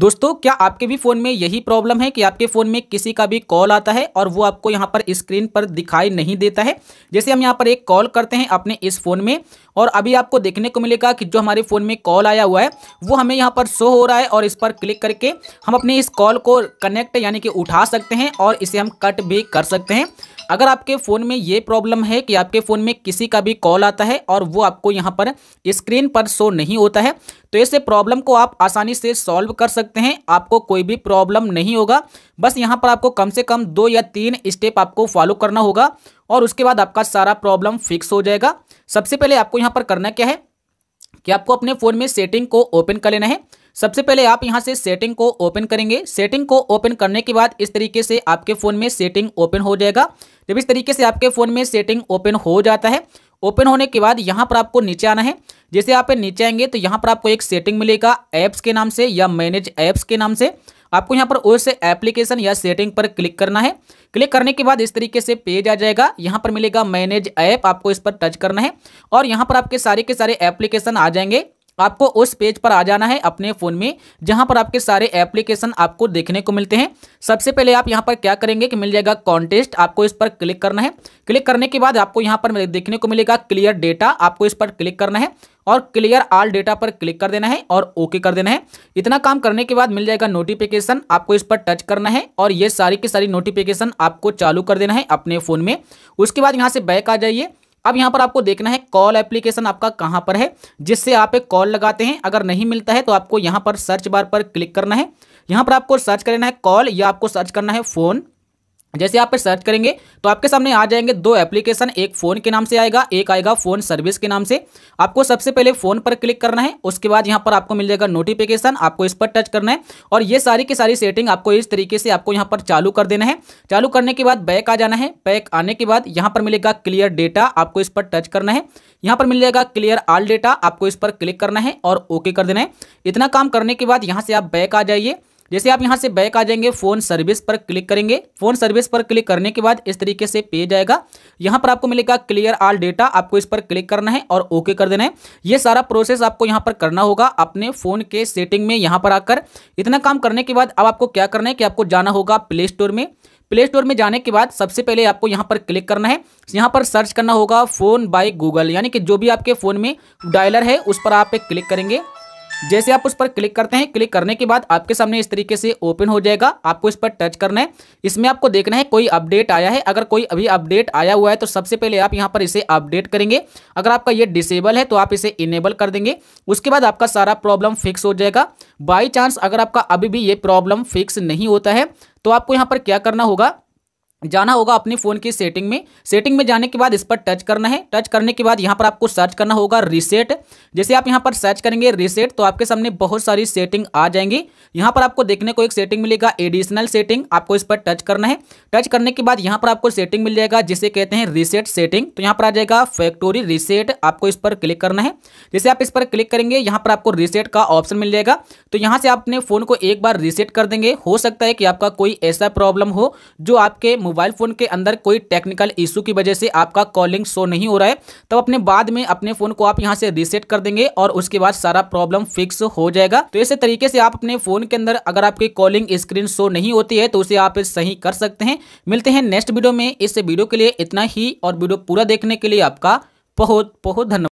दोस्तों क्या आपके भी फ़ोन में यही प्रॉब्लम है कि आपके फ़ोन में किसी का भी कॉल आता है और वो आपको यहाँ पर स्क्रीन पर दिखाई नहीं देता है जैसे हम यहाँ पर एक कॉल करते हैं अपने इस फ़ोन में और अभी आपको देखने को मिलेगा कि जो हमारे फ़ोन में कॉल आया हुआ है वो हमें यहाँ पर शो हो रहा है और इस पर क्लिक करके हम अपने इस कॉल को कनेक्ट यानी कि उठा सकते हैं और इसे हम कट भी कर सकते हैं अगर आपके फ़ोन में ये प्रॉब्लम है कि आपके फ़ोन में किसी का भी कॉल आता है और वो आपको यहाँ पर स्क्रीन पर शो नहीं होता है तो ऐसे प्रॉब्लम को आप आसानी से सॉल्व कर सकते सकते हैं आपको कोई भी प्रॉब्लम नहीं होगा बस यहाँ पर आपको कम से कम दो या तीन स्टेप आपको फॉलो करना होगा और उसके बाद आपका सारा प्रॉब्लम फिक्स हो जाएगा सबसे पहले आपको यहाँ पर करना क्या है कि आपको अपने फ़ोन में सेटिंग को ओपन कर लेना है सबसे पहले आप यहां से सेटिंग को ओपन करेंगे सेटिंग को ओपन करने के बाद इस तरीके से आपके फ़ोन में सेटिंग ओपन हो जाएगा जब इस तरीके से आपके फ़ोन में सेटिंग ओपन हो जाता है ओपन होने के बाद यहाँ पर आपको नीचे आना है जैसे आप नीचे आएंगे तो यहाँ पर आपको एक सेटिंग मिलेगा ऐप्स के नाम से या मैनेज ऐप्स के नाम से आपको यहाँ पर उस एप्लीकेशन या सेटिंग पर क्लिक करना है क्लिक करने के बाद इस तरीके से पेज आ जाएगा यहाँ पर मिलेगा मैनेज ऐप आपको इस पर टच करना है और यहाँ पर आपके सारे के सारे एप्लीकेशन आ जाएंगे आपको उस पेज पर आ जाना है अपने फ़ोन में जहाँ पर आपके सारे एप्लीकेशन आपको देखने को मिलते हैं सबसे पहले आप यहाँ पर क्या करेंगे कि मिल जाएगा कॉन्टेस्ट आपको इस पर क्लिक करना है क्लिक करने के बाद आपको यहाँ पर देखने को मिलेगा क्लियर डेटा आपको इस पर क्लिक करना है और क्लियर आल डेटा पर क्लिक कर देना है और ओके कर देना है इतना काम करने के बाद मिल जाएगा नोटिफिकेशन आपको इस पर टच करना है और ये सारी की सारी नोटिफिकेशन आपको चालू कर देना है अपने फ़ोन में उसके बाद यहाँ से बैक आ जाइए अब यहां पर आपको देखना है कॉल एप्लीकेशन आपका कहां पर है जिससे आप एक कॉल लगाते हैं अगर नहीं मिलता है तो आपको यहां पर सर्च बार पर क्लिक करना है यहां पर आपको सर्च करना है कॉल या आपको सर्च करना है फ़ोन जैसे आप सर्च करेंगे तो आपके सामने आ जाएंगे दो एप्लीकेशन एक फ़ोन के नाम से आएगा एक आएगा फ़ोन सर्विस के नाम से आपको सबसे पहले फ़ोन पर क्लिक करना है उसके बाद यहाँ पर आपको मिल जाएगा नोटिफिकेशन आपको इस पर टच करना है और ये सारी की सारी सेटिंग आपको इस तरीके से आपको यहाँ पर चालू कर देना है चालू करने के बाद बैक आ जाना है बैक आने के बाद यहाँ पर मिलेगा क्लियर डेटा आपको इस पर टच करना है यहाँ पर मिल जाएगा क्लियर आल डेटा आपको इस पर क्लिक करना है और ओके कर देना है इतना काम करने के बाद यहाँ से आप बैक आ जाइए जैसे आप यहाँ से बैक आ जाएंगे फोन सर्विस पर क्लिक करेंगे फोन सर्विस पर क्लिक करने के बाद इस तरीके से पेज आएगा यहाँ पर आपको मिलेगा क्लियर आल डेटा आपको इस पर क्लिक करना है और ओके कर देना है ये सारा प्रोसेस आपको यहाँ पर करना होगा अपने फोन के सेटिंग में यहाँ पर आकर इतना काम करने के बाद अब आपको क्या करना है कि आपको जाना होगा प्ले स्टोर में प्ले स्टोर में जाने के बाद सबसे पहले आपको यहाँ पर क्लिक करना है यहाँ पर सर्च करना होगा फ़ोन बाय गूगल यानी कि जो भी आपके फ़ोन में डायलर है उस पर आप क्लिक करेंगे जैसे आप उस पर क्लिक करते हैं क्लिक करने के बाद आपके सामने इस तरीके से ओपन हो जाएगा आपको इस पर टच करना है इसमें आपको देखना है कोई अपडेट आया है अगर कोई अभी अपडेट आया हुआ है तो सबसे पहले आप यहाँ पर इसे अपडेट करेंगे अगर आपका ये डिसेबल है तो आप इसे इनेबल कर देंगे उसके बाद आपका सारा प्रॉब्लम फिक्स हो जाएगा बाई चांस अगर आपका अभी भी ये प्रॉब्लम फिक्स नहीं होता है तो आपको यहाँ पर क्या करना होगा जाना होगा अपने फ़ोन की सेटिंग में सेटिंग में जाने के बाद इस पर टच करना है टच करने के बाद यहाँ पर आपको सर्च करना होगा रीसेट जैसे आप यहाँ पर सर्च करेंगे रीसेट तो आपके सामने बहुत सारी सेटिंग आ जाएंगी यहाँ पर आपको देखने को एक सेटिंग मिलेगा एडिशनल सेटिंग आपको इस पर टच करना है टच करने के बाद यहाँ पर आपको सेटिंग मिल जाएगा जिसे कहते हैं रीसेट सेटिंग तो यहाँ पर आ जाएगा फैक्टोरी रीसेट आपको इस पर क्लिक करना है जैसे आप इस पर क्लिक करेंगे यहाँ पर आपको रीसेट का ऑप्शन मिल जाएगा तो यहाँ से आप अपने फ़ोन को एक बार रीसेट कर देंगे हो सकता है कि आपका कोई ऐसा प्रॉब्लम हो जो आपके मोबाइल फ़ोन के अंदर कोई टेक्निकल इशू की वजह से आपका कॉलिंग शो नहीं हो रहा है तब अपने बाद में अपने फ़ोन को आप यहाँ से रीसेट कर देंगे और उसके बाद सारा प्रॉब्लम फिक्स हो जाएगा तो इस तरीके से आप अपने फ़ोन के अंदर अगर आपकी कॉलिंग स्क्रीन शो नहीं होती है तो उसे आप सही कर सकते हैं मिलते हैं नेक्स्ट वीडियो में इस वीडियो के लिए इतना ही और वीडियो पूरा देखने के लिए आपका बहुत बहुत धन्यवाद